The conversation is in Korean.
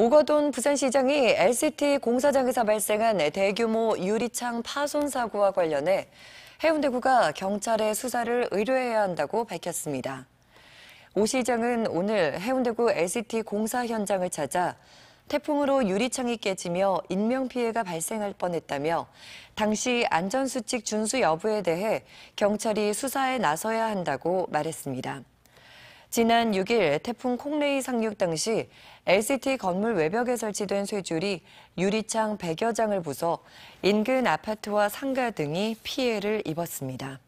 오거돈 부산시장이 LCT 공사장에서 발생한 대규모 유리창 파손 사고와 관련해 해운대구가 경찰에 수사를 의뢰해야 한다고 밝혔습니다. 오 시장은 오늘 해운대구 LCT 공사 현장을 찾아 태풍으로 유리창이 깨지며 인명피해가 발생할 뻔했다며 당시 안전수칙 준수 여부에 대해 경찰이 수사에 나서야 한다고 말했습니다. 지난 6일 태풍 콩레이 상륙 당시 LCT 건물 외벽에 설치된 쇠줄이 유리창 100여 장을 부서 인근 아파트와 상가 등이 피해를 입었습니다.